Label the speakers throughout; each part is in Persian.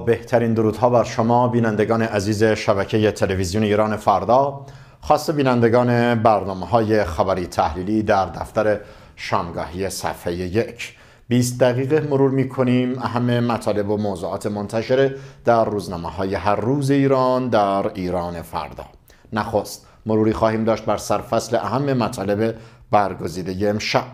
Speaker 1: بهترین درودها بر شما بینندگان عزیز شبکه تلویزیون ایران فردا خاص بینندگان برنامه های خبری تحلیلی در دفتر شامگاهی صفحه یک 20 دقیقه مرور می کنیم اهم مطالب و موضوعات منتشره در روزنامه های هر روز ایران در ایران فردا نخست مروری خواهیم داشت بر سرفصل اهم مطالب برگزیده امشب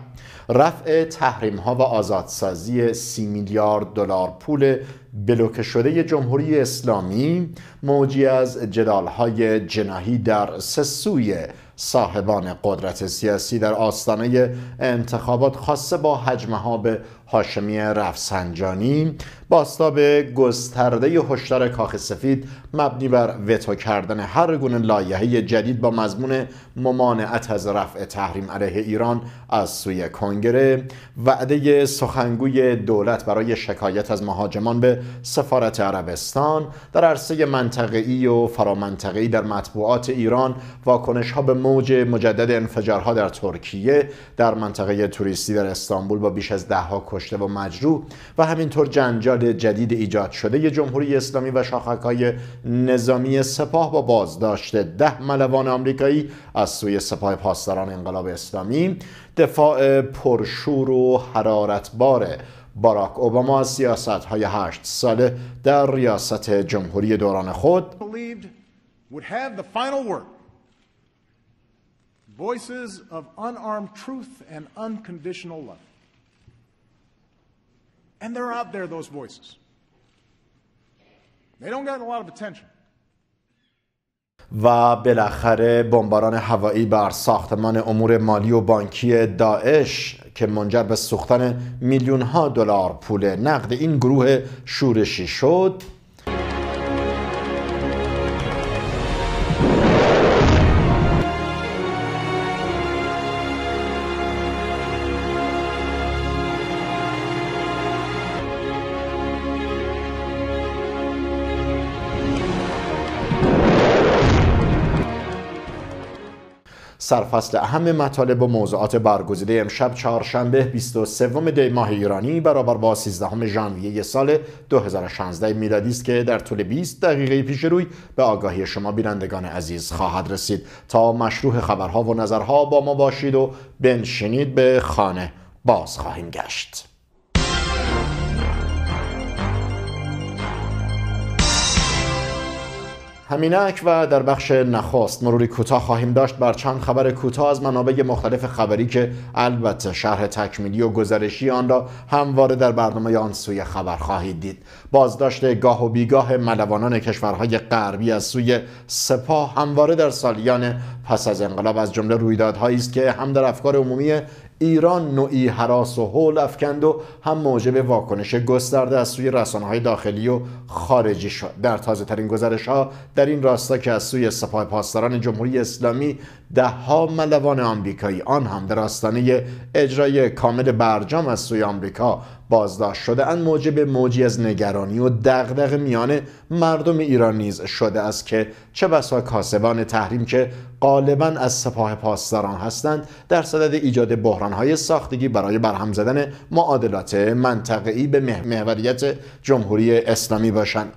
Speaker 1: رفع تحریم ها و آزادسازی سی میلیارد دلار پول بلوکه شده جمهوری اسلامی موجی از جدال های جناهی در سه سوی صاحبان قدرت سیاسی در آستانه انتخابات خاصه با حجمه ها به هاشمی رفسنجانی باستاب گسترده هشدار کاخ سفید مبنی بر وتو کردن هر گونه لایحه جدید با مضمون ممانعت از رفع تحریم علیه ایران از سوی کنگره وعده سخنگوی دولت برای شکایت از مهاجمان به سفارت عربستان در عرصه منطقه‌ای و فرامنطقه‌ای در مطبوعات ایران واکنش ها به موج مجدد انفجارها در ترکیه در منطقه توریستی در استانبول با بیش از دهها کشته و مجروح و همینطور جنجال جدید ایجاد شده جمهوری اسلامی و شاخکهای نظامی سپاه با بازداشت ده ملوان آمریکایی از سوی سپاه پاسداران انقلاب اسلامی دفاع پرشور و باره. باراک اوباما از سیاست های هشت ساله در ریاست جمهوری دوران خود voices of unarmed truth and unconditional love. And they're out there, و بالاخره بمباران هوایی بر ساختمان امور مالی و بانکی داعش که منجر به سوختن میلیون ها دلار پول نقد این گروه شورشی شد سرفصل اهم مطالب و موضوعات برگزیده امشب چهارشنبه 23 دی ماه ایرانی برابر با 13 ژانویه سال 2016 میلادی است که در طول 20 دقیقه پیش روی به آگاهی شما بینندگان عزیز خواهد رسید تا مشروع خبرها و نظرها با ما باشید و بنشینید به خانه باز خواهیم گشت همینک و در بخش نخواست مروری کوتاه خواهیم داشت بر چند خبر کوتاه از منابع مختلف خبری که البته شرح تکمیلی و گزارشی آن را همواره در برنامه آن سوی خبر خواهید دید بازداشت گاه و بیگاه ملوانان کشورهای غربی از سوی سپاه همواره در سالیان پس از انقلاب از جمله رویدادهایی است که هم در افکار عمومی ایران نوعی حراس و حول افکند و هم موجب واکنش گسترده از سوی رسانه های داخلی و خارجی شد در تازه ترین گزارش ها در این راستا که از سوی سپاه پاسداران جمهوری اسلامی دهها ملوان آمریکایی آن هم در آستانه اجرای کامل برجام از سوی آمریکا بازداشت شده ان موجب موجی از نگرانی و دغدغ میان مردم ایران نیز شده است که چه بسا کاسبان تحریم که غالبا از سپاه پاسداران هستند در صدد ایجاد بحرانهای ساختگی برای برهم زدن معادلات منطقه‌ای به محوریت جمهوری اسلامی باشند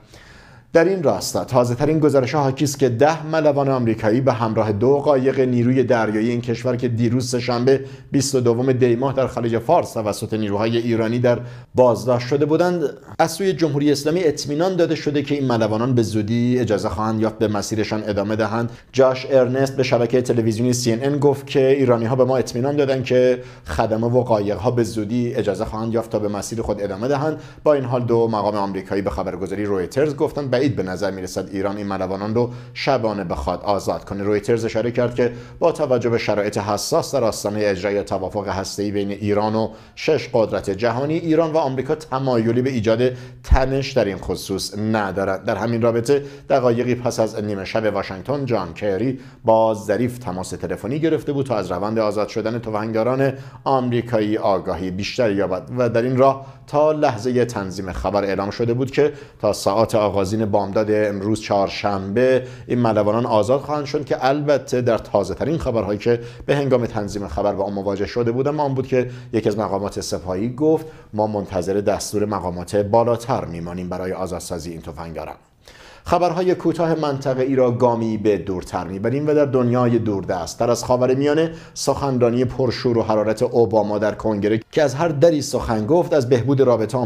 Speaker 1: در این راستا تازه ترین گزارش ها حاکی است که ده ملوان آمریکایی به همراه دو قایق نیروی دریایی این کشور که دیروز سهشنبه 22 دی ماه در خلیج فارس توسط نیروهای ایرانی در بازداشت شده بودند از سوی جمهوری اسلامی اطمینان داده شده که این ملوانان به زودی اجازه خواهند یافت به مسیرشان ادامه دهند جاش ارنست به شبکه تلویزیونی CNN گفت که ایرانی ها به ما اطمینان دادند که خدمه و قایق ها به زودی اجازه خواهند یافت تا به مسیر خود ادامه دهند با این حال دو مقام آمریکایی به خبرگزاری رویترز گفتند به نظر میرسد ایران این ملوانان رو شبانه بخواد آزاد کنه رویترز اشاره کرد که با توجه به شرایط حساس در آستانه اجرای توافق ای بین ایران و شش قدرت جهانی ایران و آمریکا تمایلی به ایجاد تنش در این خصوص ندارد در همین رابطه دقایقی پس از نیمه شب واشنگتن جان کری با ظریف تماس تلفنی گرفته بود تا از روند آزاد شدن تفنگداران آمریکایی آگاهی بیشتری یابد و در این راه تا لحظه تنظیم خبر اعلام شده بود که تا ساعت آغازین بامداد امروز چهارشنبه این ملوانان آزاد خواهند شد که البته در تازه ترین خبرهایی که به هنگام تنظیم خبر با آن مواجه شده بودم آن بود که یکی از مقامات سپاهی گفت ما منتظر دستور مقامات بالاتر میمانیم برای آزادسازی این تفنگداران خبرهای کوتاه منطقه ای را گامی به دورتر میبریم و در دنیای دوردست در از خاور میانه سخنرانی پرشور و حرارت اوباما در کنگره که از هر دری سخن گفت از بهبود رابطه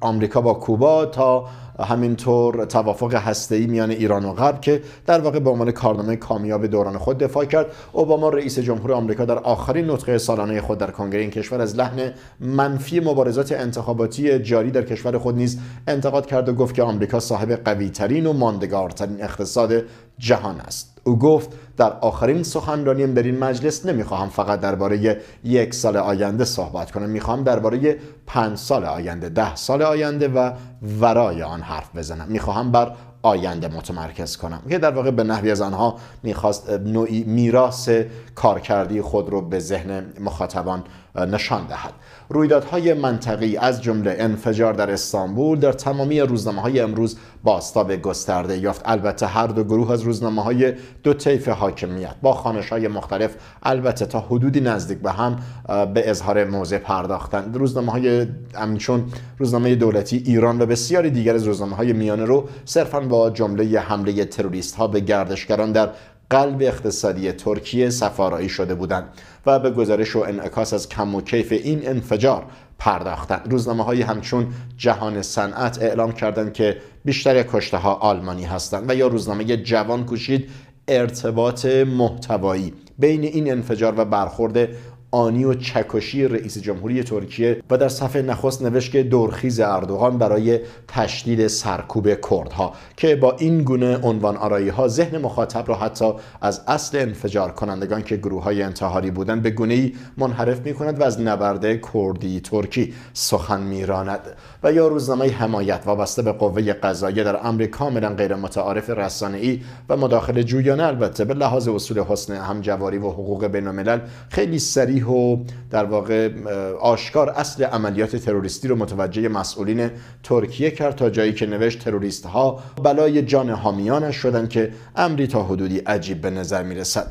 Speaker 1: آمریکا با کوبا تا همینطور توافق ای میان ایران و غرب که در واقع به عنوان کارنامه کامیاب دوران خود دفاع کرد اوباما رئیس جمهور آمریکا در آخرین نطقه سالانه خود در کنگره این کشور از لحن منفی مبارزات انتخاباتی جاری در کشور خود نیز انتقاد کرد و گفت که آمریکا صاحب قویترین و ماندگارترین اقتصاد جهان است او گفت در آخرین سخنرانیم در این مجلس نمیخواهم فقط درباره یک سال آینده صحبت کنم میخواهم درباره پنج سال آینده ده سال آینده و ورای آن حرف بزنم میخواهم بر آینده متمرکز کنم که در واقع به نحوی از آنها میخواست نوعی میراث کارکردی خود رو به ذهن مخاطبان نشان دهد رویدادهای منطقی از جمله انفجار در استانبول در تمامی روزنامه های امروز باستاب گسترده یافت البته هر دو گروه از روزنامه های دو طیف حاکمیت با خانش های مختلف البته تا حدودی نزدیک به هم به اظهار موضع پرداختند روزنامه های همچون روزنامه دولتی ایران و بسیاری دیگر از روزنامه های میانه رو صرفا با جمله حمله تروریست ها به گردشگران در قلب اقتصادی ترکیه سفارایی شده بودند و به گزارش و انعکاس از کم و کیف این انفجار پرداختند روزنامه های همچون جهان صنعت اعلام کردند که بیشتر کشته ها آلمانی هستند و یا روزنامه جوان کوشید ارتباط محتوایی بین این انفجار و برخورد آنی و چکشی رئیس جمهوری ترکیه و در صفحه نخست نوشت که دورخیز اردوغان برای تشدید سرکوب کردها که با این گونه عنوان آرایی ها ذهن مخاطب را حتی از اصل انفجار کنندگان که گروه های انتحاری بودند به گونه ای منحرف می کند و از نبرده کردی ترکی سخن میراند و یا روزنامه حمایت وابسته به قوه قضایی در امر کاملا غیر متعارف ای و مداخله جویانه البته به لحاظ اصول حسن همجواری و حقوق بین‌الملل خیلی سریع و در واقع آشکار اصل عملیات تروریستی رو متوجه مسئولین ترکیه کرد تا جایی که نوشت تروریست ها بلای جان حامیانش شدند که امری تا حدودی عجیب به نظر میرسد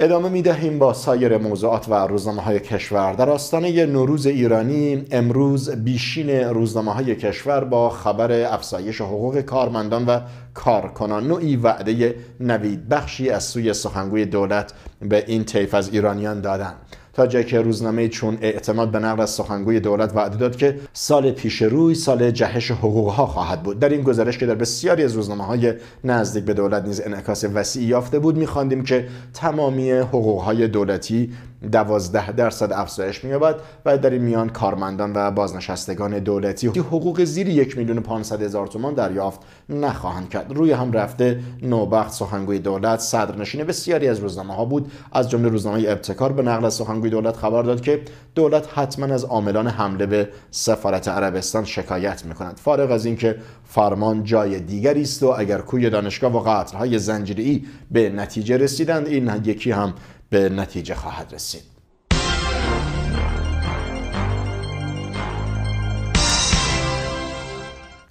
Speaker 1: ادامه می دهیم با سایر موضوعات و روزنامه های کشور در آستانه نوروز ایرانی امروز بیشین روزنامه های کشور با خبر افزایش حقوق کارمندان و کارکنان نوعی وعده نوید بخشی از سوی سخنگوی دولت به این طیف از ایرانیان دادن. تا جایی که روزنامه چون اعتماد به نقل از سخنگوی دولت وعده داد که سال پیش روی سال جهش حقوق ها خواهد بود در این گزارش که در بسیاری از روزنامه های نزدیک به دولت نیز انعکاس وسیعی یافته بود میخواندیم که تمامی حقوق های دولتی 12 درصد افزایش مییابد و در این میان کارمندان و بازنشستگان دولتی حقوق زیر یک میلیون پانصد هزار تومان دریافت نخواهند کرد روی هم رفته نوبخت سخنگوی دولت صدرنشین بسیاری از روزنامه ها بود از جمله روزنامه ابتکار به نقل از سخنگوی دولت خبر داد که دولت حتما از عاملان حمله به سفارت عربستان شکایت میکند فارغ از اینکه فرمان جای دیگری است و اگر کوی دانشگاه و قتلهای زنجیره‌ای به نتیجه رسیدند این یکی هم به نتیجه خواهد رسید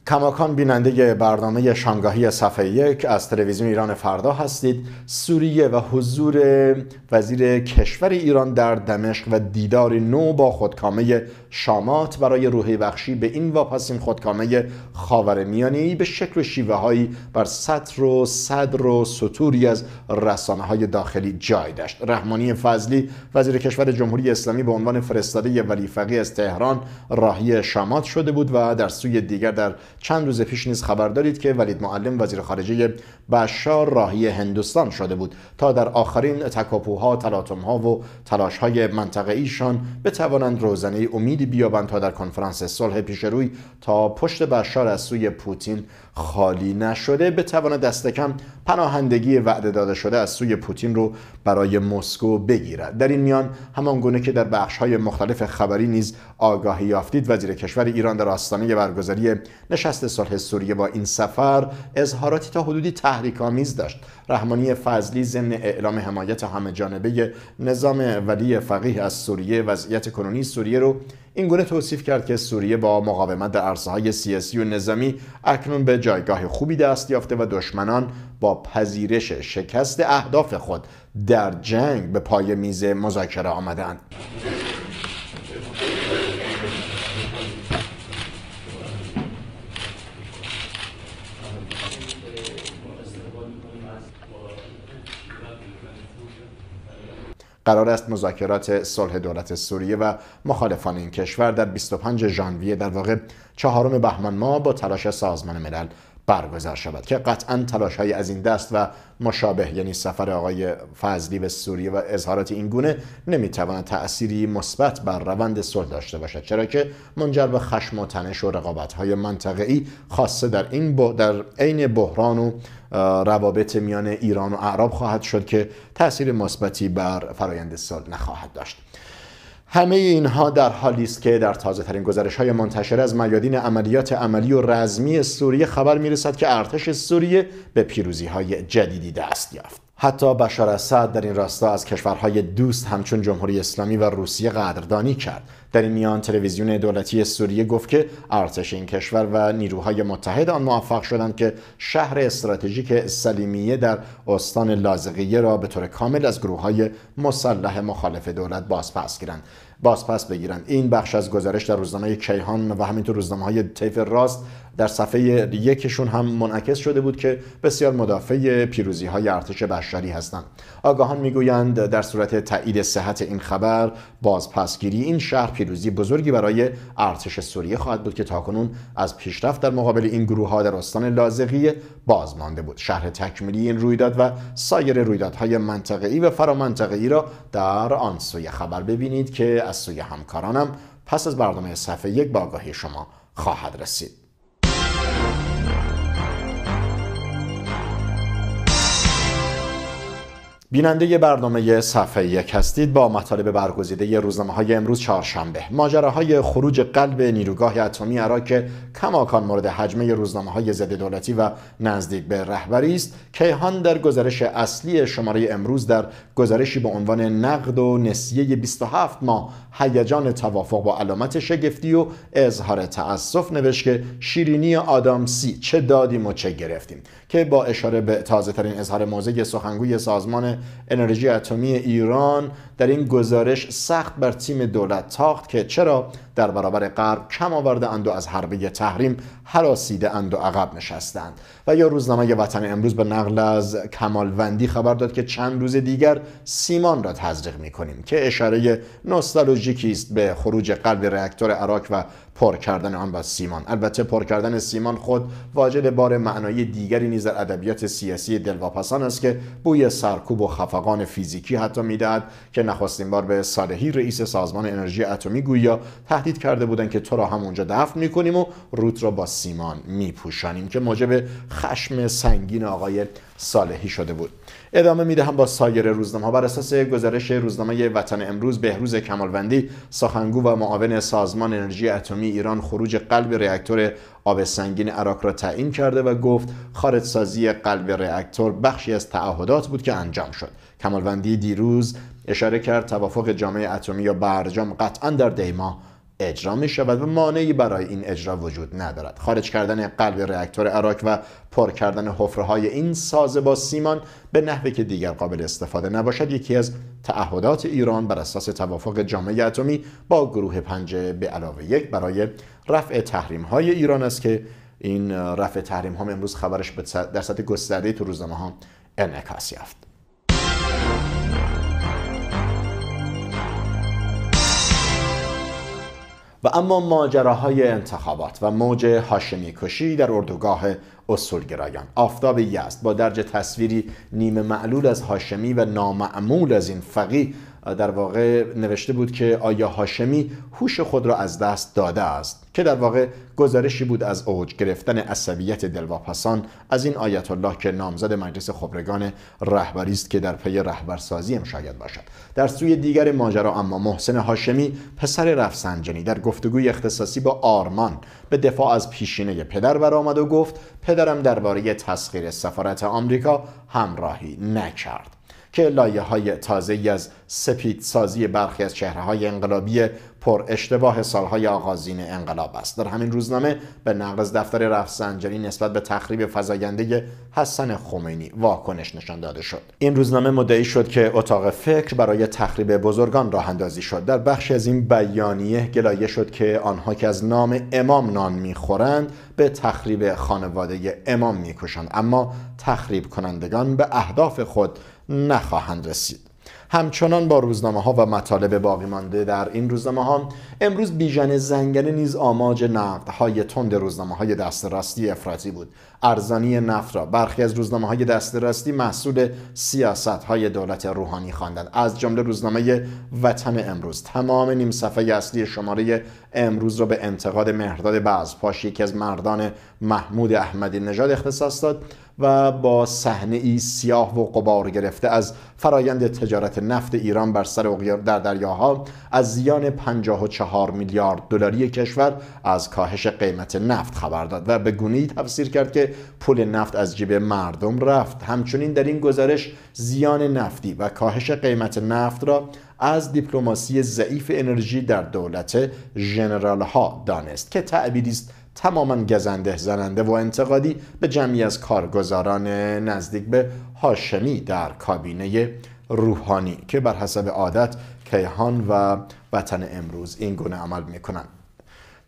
Speaker 1: کماکان بیننده برنامه شانگاهی صفحه یک از تلویزیون ایران فردا هستید سوریه و حضور وزیر کشور ایران در دمشق و دیدار نو با خودکامه شامات برای روحی بخشی به این واپسین خودکامه خاور میانی به شکل و شیوه هایی بر سطر و صدر و سطوری از رسانه های داخلی جای داشت رحمانی فضلی وزیر کشور جمهوری اسلامی به عنوان فرستاده ولیفقی از تهران راهی شامات شده بود و در سوی دیگر در چند روز پیش نیز خبر دارید که ولید معلم وزیر خارجه بشار راهی هندوستان شده بود تا در آخرین تکاپوها تلاطمها و تلاشهای منطقه ایشان بتوانند روزنه امیدی بیابند تا در کنفرانس صلح روی تا پشت بشار از سوی پوتین خالی نشده بتواند دست کم پناهندگی وعده داده شده از سوی پوتین رو برای مسکو بگیرد در این میان همان گونه که در بخش های مختلف خبری نیز آگاهی یافتید وزیر کشور ایران در آستانه برگزاری 60 سال سوریه با این سفر اظهاراتی تا حدودی تحریک‌آمیز داشت رحمانی فضلی ضمن اعلام حمایت همه جانبه نظام ولی فقیه از سوریه وضعیت کنونی سوریه رو این گونه توصیف کرد که سوریه با مقاومت در عرصه سیاسی و نظامی اکنون به جایگاه خوبی دست یافته و دشمنان با پذیرش شکست اهداف خود در جنگ به پای میز مذاکره آمدند. قرار است مذاکرات صلح دولت سوریه و مخالفان این کشور در 25 ژانویه در واقع چهارم بهمن ما با تلاش سازمان ملل برگزار شود که قطعا تلاش های از این دست و مشابه یعنی سفر آقای فضلی به سوریه و اظهارات این گونه نمیتواند تأثیری مثبت بر روند صلح داشته باشد چرا که منجر به خشم و تنش و رقابت های منطقه‌ای خاصه در این در عین بحران و روابط میان ایران و اعراب خواهد شد که تأثیر مثبتی بر فرایند صلح نخواهد داشت همه اینها در حالی است که در تازه ترین گزارش های منتشر از میادین عملیات عملی و رزمی سوریه خبر میرسد که ارتش سوریه به پیروزی های جدیدی دست یافت حتی بشار اسد در این راستا از کشورهای دوست همچون جمهوری اسلامی و روسیه قدردانی کرد در این میان تلویزیون دولتی سوریه گفت که ارتش این کشور و نیروهای متحد آن موفق شدند که شهر استراتژیک سلیمیه در استان لازقیه را به طور کامل از گروه های مسلح مخالف دولت بازپس گیرند بازپس بگیرند این بخش از گزارش در روزنامه کیهان و همینطور روزنامه های طیف راست در صفحه یکشون هم منعکس شده بود که بسیار مدافع پیروزی های ارتش بشری هستند آگاهان میگویند در صورت تایید صحت این خبر بازپسگیری این شهر پیروزی بزرگی برای ارتش سوریه خواهد بود که تاکنون از پیشرفت در مقابل این گروه ها در استان لازقی بازمانده بود شهر تکمیلی این رویداد و سایر رویدادهای منطقه‌ای و فرامنطقه‌ای را در آن سوی خبر ببینید که از سوی همکارانم پس از برنامه صفحه یک با آگاهی شما خواهد رسید بیننده برنامه صفحه یک هستید با مطالب برگزیده ی روزنامه های امروز چهارشنبه ماجراهای خروج قلب نیروگاه اتمی عراق که کماکان مورد حجمه روزنامه های ضد دولتی و نزدیک به رهبری است کیهان در گزارش اصلی شماره امروز در گزارشی به عنوان نقد و نسیه 27 ماه هیجان توافق با علامت شگفتی و اظهار تاسف نوشت که شیرینی آدم سی چه دادیم و چه گرفتیم که با اشاره به تازه ترین اظهار موضع سخنگوی سازمان انرژی اتمی ایران در این گزارش سخت بر تیم دولت تاخت که چرا در برابر غرب کم آورده اند و از حربه تحریم حراسیده اند و عقب نشستند و یا روزنامه وطن امروز به نقل از کمالوندی خبر داد که چند روز دیگر سیمان را تزریق می کنیم که اشاره نوستالژیکی است به خروج قلب راکتور عراق و پر کردن آن با سیمان البته پر کردن سیمان خود واجد بار معنایی دیگری نیز در ادبیات سیاسی دلواپسان است که بوی سرکوب و خفقان فیزیکی حتی میدهد که نخستین بار به صالحی رئیس سازمان انرژی اتمی گویا تهدید کرده بودند که تو را هم اونجا دفن میکنیم و روت را با سیمان میپوشانیم که موجب خشم سنگین آقای صالحی شده بود ادامه میدهم با سایر روزنامه بر اساس گزارش روزنامه وطن امروز بهروز کمالوندی سخنگو و معاون سازمان انرژی اتمی ایران خروج قلب ریاکتور آب سنگین عراق را تعیین کرده و گفت سازی قلب رآکتور بخشی از تعهدات بود که انجام شد کمالوندی دیروز اشاره کرد توافق جامعه اتمی یا برجام قطعا در دیما اجرا می شود و مانعی برای این اجرا وجود ندارد خارج کردن قلب رکتور عراک و پر کردن حفره این سازه با سیمان به نحوی که دیگر قابل استفاده نباشد یکی از تعهدات ایران بر اساس توافق جامعه اتمی با گروه پنج به علاوه یک برای رفع تحریم های ایران است که این رفع تحریم ها امروز خبرش در سطح گسترده تو روزنامه ها انعکاس یافت و اما ماجراهای انتخابات و موج هاشمی کشی در اردوگاه اصولگرایان آفتاب یزد با درج تصویری نیمه معلول از هاشمی و نامعمول از این فقی در واقع نوشته بود که آیا هاشمی هوش خود را از دست داده است که در واقع گزارشی بود از اوج گرفتن عصبیت دلواپسان از این آیت الله که نامزد مجلس خبرگان رهبری است که در پی رهبرسازی هم شاید باشد در سوی دیگر ماجرا اما محسن هاشمی پسر رفسنجانی در گفتگوی اختصاصی با آرمان به دفاع از پیشینه پدر برآمد و گفت پدرم درباره تسخیر سفارت آمریکا همراهی نکرد که لایه های تازه از سپید سازی برخی از چهره های انقلابی پر اشتباه سالهای آغازین انقلاب است در همین روزنامه به نقل از دفتر رفسنجانی نسبت به تخریب فزاینده حسن خمینی واکنش نشان داده شد این روزنامه مدعی شد که اتاق فکر برای تخریب بزرگان راه اندازی شد در بخش از این بیانیه گلایه شد که آنها که از نام امام نان میخورند به تخریب خانواده امام میکشند اما تخریب کنندگان به اهداف خود نخواهند رسید همچنان با روزنامه ها و مطالب باقی مانده در این روزنامه ها امروز بیژن زنگنه نیز آماج های تند روزنامه های دستراستی افراطی بود ارزانی نفت را برخی از روزنامه های دستراستی محصول سیاست های دولت روحانی خواندند از جمله روزنامه وطن امروز تمام نیم صفحه اصلی شماره امروز را به انتقاد مهرداد پاش یکی از مردان محمود احمدی نژاد اختصاص داد و با صحنه ای سیاه و قبار گرفته از فرایند تجارت نفت ایران بر سر در دریاها از زیان 54 چهار میلیارد دلاری کشور از کاهش قیمت نفت خبر داد و به گونه‌ای تفسیر کرد که پول نفت از جیب مردم رفت همچنین در این گزارش زیان نفتی و کاهش قیمت نفت را از دیپلماسی ضعیف انرژی در دولت ژنرال ها دانست که تعبیری است تماما گزنده زننده و انتقادی به جمعی از کارگزاران نزدیک به هاشمی در کابینه روحانی که بر حسب عادت کیهان و وطن امروز این گونه عمل میکنند.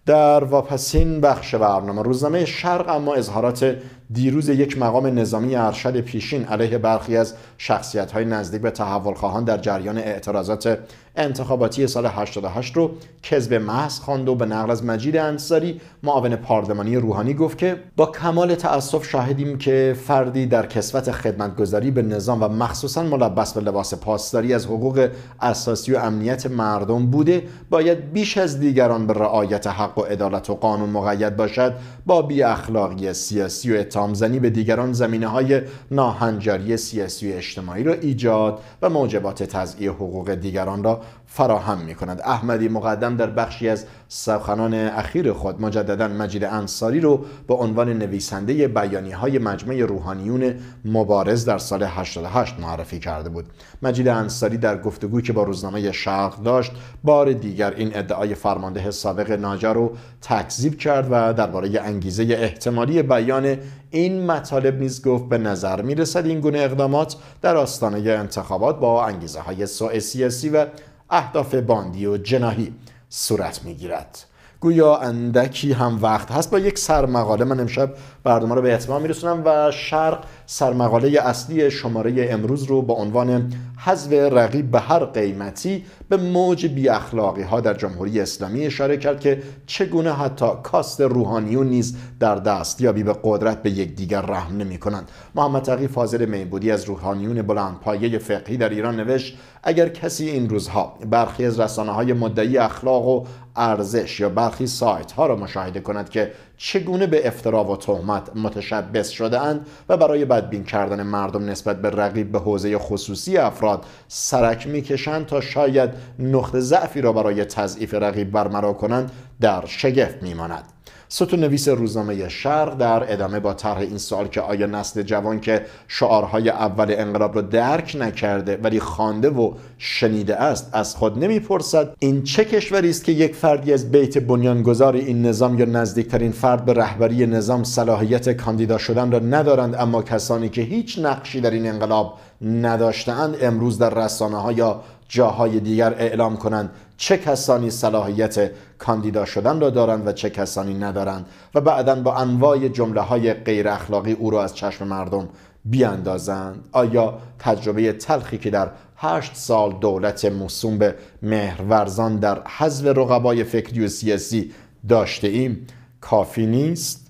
Speaker 1: در واپسین بخش برنامه روزنامه شرق اما اظهارات دیروز یک مقام نظامی ارشد پیشین علیه برخی از شخصیت های نزدیک به تحول خواهان در جریان اعتراضات انتخاباتی سال 88 رو کذب محض خواند و به نقل از مجید انصاری معاون پارلمانی روحانی گفت که با کمال تأسف شاهدیم که فردی در کسوت خدمتگذاری به نظام و مخصوصا ملبس به لباس پاسداری از حقوق اساسی و امنیت مردم بوده باید بیش از دیگران به رعایت حق و عدالت و قانون مقید باشد با بی اخلاقی سیاسی و زنی به دیگران زمینه های ناهنجاری سیاسی و اجتماعی را ایجاد و موجبات تضعیه حقوق دیگران را فراهم می کند احمدی مقدم در بخشی از سخنان اخیر خود مجددا مجید انصاری رو به عنوان نویسنده بیانی های مجمع روحانیون مبارز در سال 88 معرفی کرده بود مجید انصاری در گفتگو که با روزنامه شرق داشت بار دیگر این ادعای فرمانده سابق ناجا رو تکذیب کرد و درباره انگیزه احتمالی بیان این مطالب نیز گفت به نظر می رسد این گونه اقدامات در آستانه انتخابات با انگیزه های سیاسی و اهداف باندی و جناهی صورت میگیرد گویا اندکی هم وقت هست با یک سرمقاله من امشب برنامه رو به اتمام میرسونم و شرق سرمقاله اصلی شماره امروز رو با عنوان حذف رقیب به هر قیمتی به موج بی اخلاقی ها در جمهوری اسلامی اشاره کرد که چگونه حتی کاست روحانیون نیز در دست بی به قدرت به یکدیگر رحم نمی کنند محمد تقی فاضل میبودی از روحانیون بلندپایه فقهی در ایران نوشت اگر کسی این روزها برخی از رسانه های مدعی اخلاق و ارزش یا برخی سایت ها را مشاهده کند که چگونه به افترا و تهمت متشبس اند و برای بدبین کردن مردم نسبت به رقیب به حوزه خصوصی افراد سرک میکشند تا شاید نقطه ضعفی را برای تضعیف رقیب برمرا کنند در شگفت میماند ستون نویس روزنامه شرق در ادامه با طرح این سوال که آیا نسل جوان که شعارهای اول انقلاب را درک نکرده ولی خوانده و شنیده است از خود نمیپرسد این چه کشوری است که یک فردی از بیت بنیانگذار این نظام یا نزدیکترین فرد به رهبری نظام صلاحیت کاندیدا شدن را ندارند اما کسانی که هیچ نقشی در این انقلاب نداشتهاند امروز در رسانه ها یا جاهای دیگر اعلام کنند چه کسانی صلاحیت کاندیدا شدن را دارند و چه کسانی ندارند و بعدا با انواع جمله های غیر اخلاقی او را از چشم مردم بیاندازند آیا تجربه تلخی که در هشت سال دولت موسوم به مهرورزان در حزب رقبای فکری و سیاسی داشته ایم کافی نیست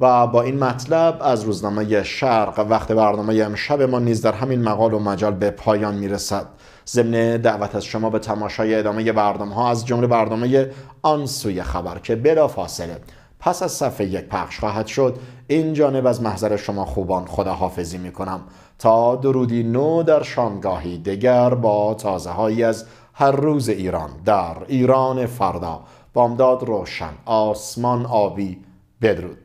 Speaker 1: و با این مطلب از روزنامه شرق وقت برنامه امشب ما نیز در همین مقال و مجال به پایان میرسد ضمن دعوت از شما به تماشای ادامه بردم ها از جمله برنامه آن سوی خبر که بلا فاصله پس از صفحه یک پخش خواهد شد این جانب از محضر شما خوبان خداحافظی می کنم تا درودی نو در شامگاهی دگر با تازه هایی از هر روز ایران در ایران فردا بامداد روشن آسمان آبی بدرود